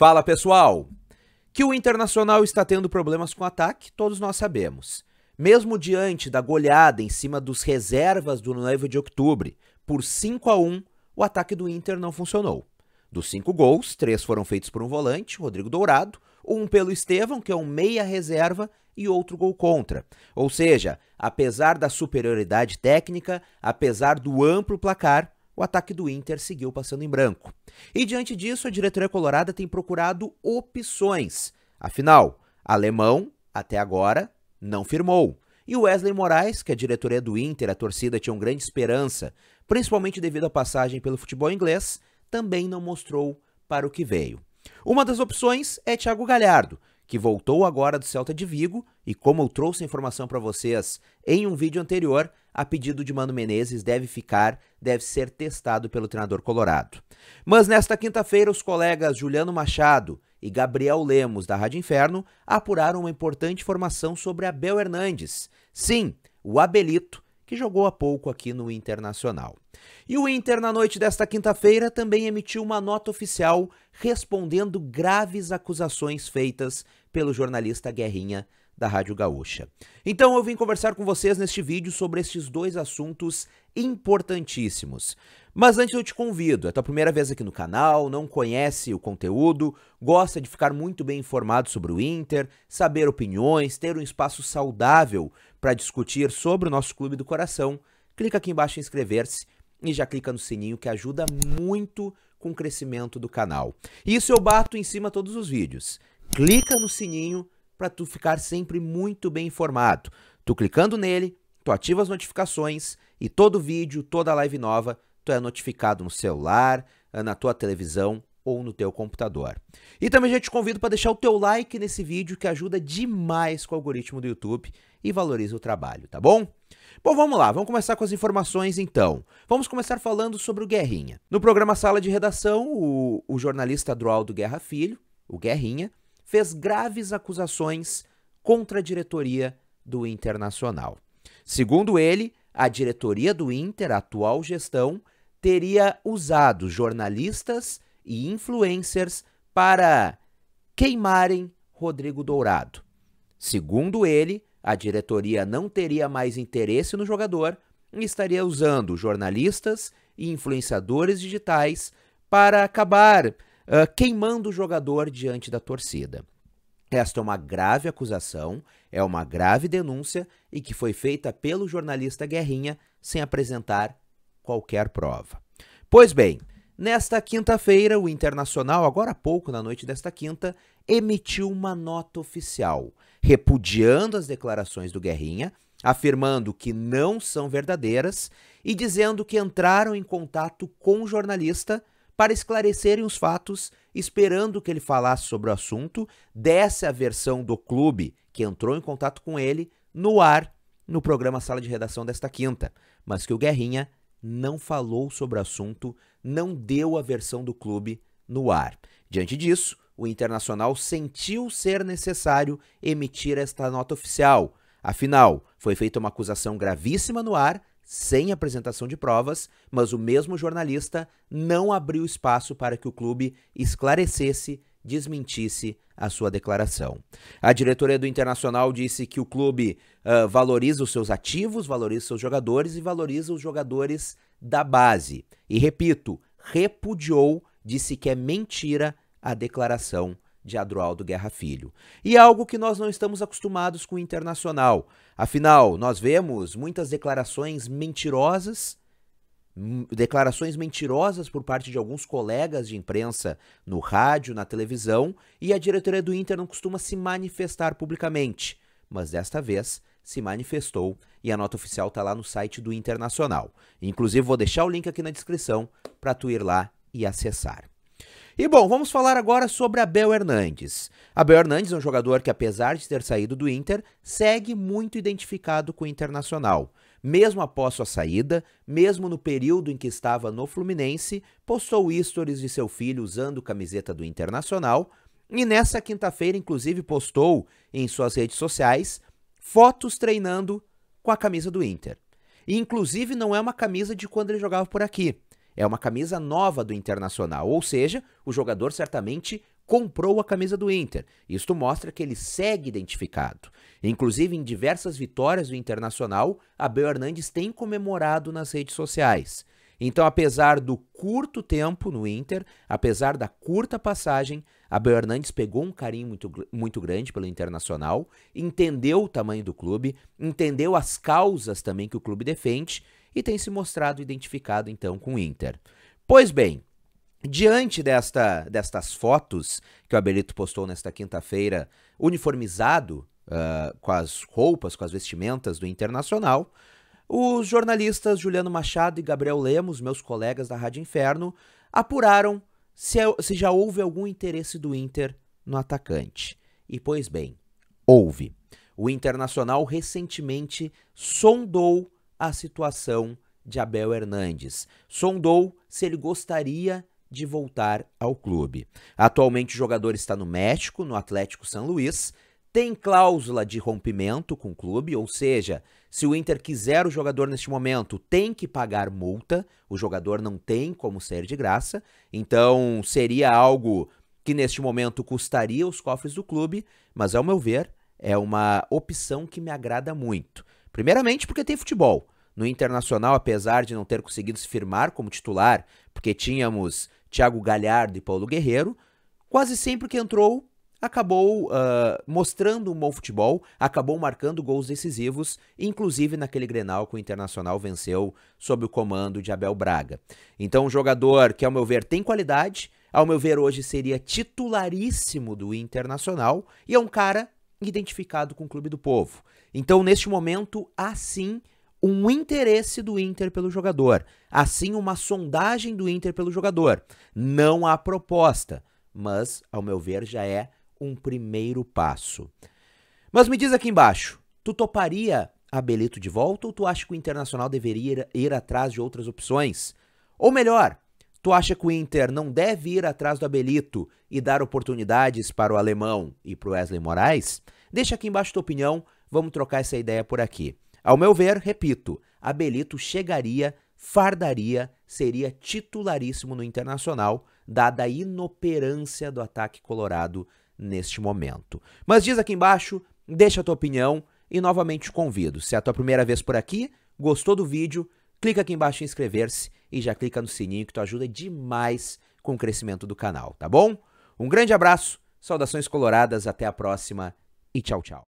Fala pessoal! Que o Internacional está tendo problemas com o ataque, todos nós sabemos. Mesmo diante da goleada em cima dos reservas do 9 de outubro por 5 a 1, o ataque do Inter não funcionou. Dos cinco gols, três foram feitos por um volante, Rodrigo Dourado, um pelo Estevão, que é um meia reserva, e outro gol contra. Ou seja, apesar da superioridade técnica, apesar do amplo placar, o ataque do Inter seguiu passando em branco. E diante disso, a diretoria colorada tem procurado opções. Afinal, Alemão, até agora, não firmou. E o Wesley Moraes, que a diretoria do Inter, a torcida tinham grande esperança, principalmente devido à passagem pelo futebol inglês, também não mostrou para o que veio. Uma das opções é Thiago Galhardo, que voltou agora do Celta de Vigo e, como eu trouxe a informação para vocês em um vídeo anterior, a pedido de Mano Menezes, deve ficar, deve ser testado pelo treinador colorado. Mas nesta quinta-feira, os colegas Juliano Machado e Gabriel Lemos, da Rádio Inferno, apuraram uma importante informação sobre Abel Hernandes. Sim, o Abelito, que jogou há pouco aqui no Internacional. E o Inter, na noite desta quinta-feira, também emitiu uma nota oficial respondendo graves acusações feitas pelo jornalista Guerrinha da Rádio Gaúcha. Então eu vim conversar com vocês neste vídeo sobre estes dois assuntos importantíssimos. Mas antes eu te convido, é tua primeira vez aqui no canal, não conhece o conteúdo, gosta de ficar muito bem informado sobre o Inter, saber opiniões, ter um espaço saudável para discutir sobre o nosso clube do coração, clica aqui embaixo em inscrever-se e já clica no sininho que ajuda muito com o crescimento do canal. Isso eu bato em cima todos os vídeos clica no sininho para tu ficar sempre muito bem informado. Tu clicando nele, tu ativa as notificações e todo vídeo, toda live nova, tu é notificado no celular, na tua televisão ou no teu computador. E também já te convido para deixar o teu like nesse vídeo que ajuda demais com o algoritmo do YouTube e valoriza o trabalho, tá bom? Bom, vamos lá, vamos começar com as informações então. Vamos começar falando sobre o Guerrinha. No programa Sala de Redação, o, o jornalista Droaldo Guerra Filho, o Guerrinha, fez graves acusações contra a diretoria do Internacional. Segundo ele, a diretoria do Inter, a atual gestão, teria usado jornalistas e influencers para queimarem Rodrigo Dourado. Segundo ele, a diretoria não teria mais interesse no jogador e estaria usando jornalistas e influenciadores digitais para acabar ah, queimando o jogador diante da torcida. Esta é uma grave acusação, é uma grave denúncia e que foi feita pelo jornalista Guerrinha sem apresentar qualquer prova. Pois bem, nesta quinta-feira, o Internacional, agora há pouco na noite desta quinta, emitiu uma nota oficial repudiando as declarações do Guerrinha, afirmando que não são verdadeiras e dizendo que entraram em contato com o jornalista para esclarecerem os fatos, esperando que ele falasse sobre o assunto, desse a versão do clube que entrou em contato com ele no ar no programa Sala de Redação desta quinta, mas que o Guerrinha não falou sobre o assunto, não deu a versão do clube no ar. Diante disso, o Internacional sentiu ser necessário emitir esta nota oficial. Afinal, foi feita uma acusação gravíssima no ar sem apresentação de provas, mas o mesmo jornalista não abriu espaço para que o clube esclarecesse, desmentisse a sua declaração. A diretoria do Internacional disse que o clube uh, valoriza os seus ativos, valoriza os seus jogadores e valoriza os jogadores da base. E repito, repudiou, disse que é mentira a declaração de Adroaldo Guerra Filho. E algo que nós não estamos acostumados com o internacional. Afinal, nós vemos muitas declarações mentirosas, declarações mentirosas por parte de alguns colegas de imprensa no rádio, na televisão, e a diretoria do Inter não costuma se manifestar publicamente. Mas desta vez se manifestou e a nota oficial está lá no site do Internacional. Inclusive, vou deixar o link aqui na descrição para tu ir lá e acessar. E bom, vamos falar agora sobre Abel Hernandes. Abel Hernandes é um jogador que, apesar de ter saído do Inter, segue muito identificado com o Internacional. Mesmo após sua saída, mesmo no período em que estava no Fluminense, postou stories de seu filho usando camiseta do Internacional. E nessa quinta-feira, inclusive, postou em suas redes sociais fotos treinando com a camisa do Inter. E, inclusive, não é uma camisa de quando ele jogava por aqui é uma camisa nova do Internacional, ou seja, o jogador certamente comprou a camisa do Inter. Isto mostra que ele segue identificado. Inclusive, em diversas vitórias do Internacional, Abel Hernandes tem comemorado nas redes sociais. Então, apesar do curto tempo no Inter, apesar da curta passagem, Abel Hernandes pegou um carinho muito, muito grande pelo Internacional, entendeu o tamanho do clube, entendeu as causas também que o clube defende e tem se mostrado identificado então com o Inter. Pois bem, diante desta, destas fotos que o Abelito postou nesta quinta-feira, uniformizado uh, com as roupas, com as vestimentas do Internacional, os jornalistas Juliano Machado e Gabriel Lemos, meus colegas da Rádio Inferno, apuraram se, é se já houve algum interesse do Inter no atacante. E pois bem, houve. O Internacional recentemente sondou a situação de Abel Hernandes. Sondou se ele gostaria de voltar ao clube. Atualmente o jogador está no México, no Atlético São Luís, tem cláusula de rompimento com o clube, ou seja, se o Inter quiser o jogador neste momento, tem que pagar multa, o jogador não tem como ser de graça, então seria algo que neste momento custaria os cofres do clube, mas ao meu ver, é uma opção que me agrada muito. Primeiramente, porque tem futebol. No Internacional, apesar de não ter conseguido se firmar como titular, porque tínhamos Thiago Galhardo e Paulo Guerreiro, quase sempre que entrou, acabou uh, mostrando um bom futebol, acabou marcando gols decisivos, inclusive naquele Grenal que o Internacional venceu sob o comando de Abel Braga. Então, um jogador que, ao meu ver, tem qualidade, ao meu ver, hoje seria titularíssimo do Internacional e é um cara identificado com o Clube do Povo. Então, neste momento, há sim um interesse do Inter pelo jogador, há sim uma sondagem do Inter pelo jogador. Não há proposta, mas, ao meu ver, já é um primeiro passo. Mas me diz aqui embaixo, tu toparia a Belito de volta ou tu acha que o Internacional deveria ir, ir atrás de outras opções? Ou melhor, Tu acha que o Inter não deve ir atrás do Abelito e dar oportunidades para o alemão e para o Wesley Moraes? Deixa aqui embaixo tua opinião, vamos trocar essa ideia por aqui. Ao meu ver, repito, Abelito chegaria, fardaria, seria titularíssimo no Internacional, dada a inoperância do ataque colorado neste momento. Mas diz aqui embaixo, deixa a tua opinião e novamente te convido. Se é a tua primeira vez por aqui, gostou do vídeo, clica aqui embaixo em inscrever-se e já clica no sininho que tu ajuda demais com o crescimento do canal, tá bom? Um grande abraço, saudações coloradas, até a próxima e tchau, tchau.